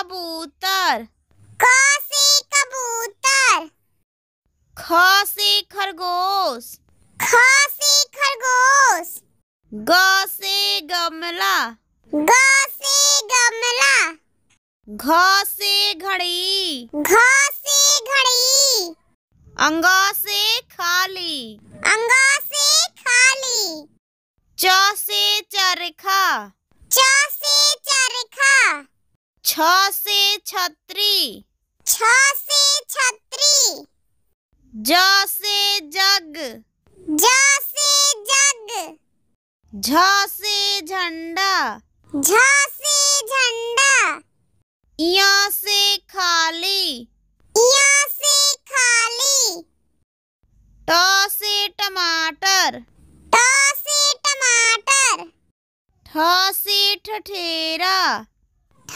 कबूतर ख से कबूतर ख से खरगोश ख से खरगोश ग से गमला ग से गमला घ से घड़ी घ से घड़ी अंग से खाली अंग से खाली च से चरखा च छ से छतरी छ से छतरी ज से जग ज से जग झ से झंडा झ से झंडा य से खाली य से खाली ट से टमाटर ट से टमाटर ठ से ठठेरा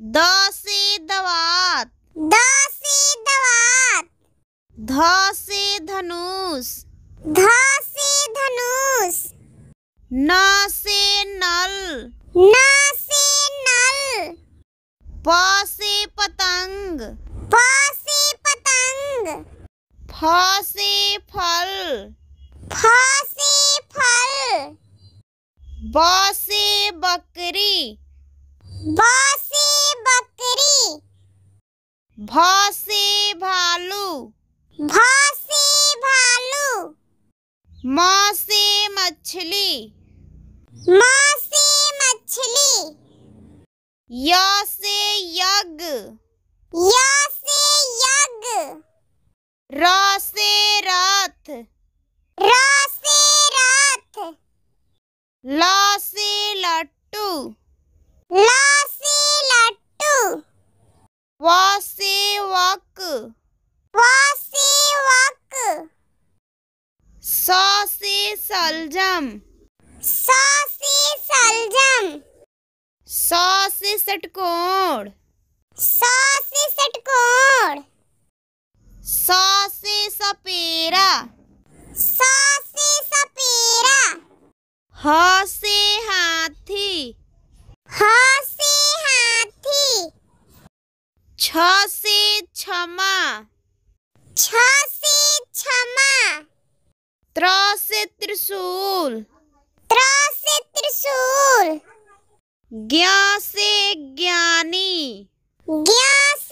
दसी दवात दसी दवात धसी धनुष धसी धनुष नसे नल नसे नल पसे पतंग पसे पतंग फसे फल फसे फल बसे बकरी बा भ भालू भ भालू मौसी मछली मौसी मछली य से यज्ञ य से यज्ञ र से रथ र रथ ल लट्टू ला सेवक सेवक सौ से सलजम सौ से सलजम सौ से षटकोण सौ से षटकोण सौ से सपेरा सौ से सपेरा ह से हाथी ह छ से क्षमा छ से त्र से त्रिशूल त्र से त्रिशूल ज्ञा से ज्ञानी ज्ञा